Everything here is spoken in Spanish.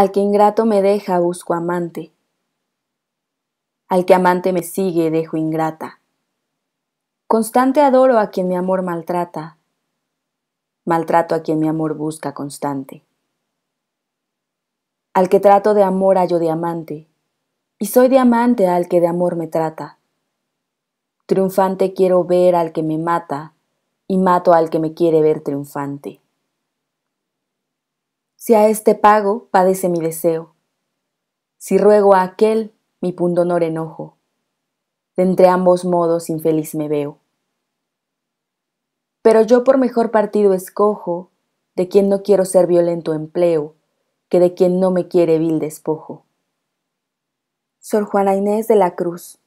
Al que ingrato me deja busco amante. Al que amante me sigue dejo ingrata. Constante adoro a quien mi amor maltrata. Maltrato a quien mi amor busca constante. Al que trato de amor hallo diamante. Y soy diamante al que de amor me trata. Triunfante quiero ver al que me mata, y mato al que me quiere ver triunfante. Si a este pago padece mi deseo, si ruego a aquel, mi pundonor enojo, de entre ambos modos infeliz me veo. Pero yo por mejor partido escojo, de quien no quiero ser violento empleo, que de quien no me quiere vil despojo. Sor Juana Inés de la Cruz.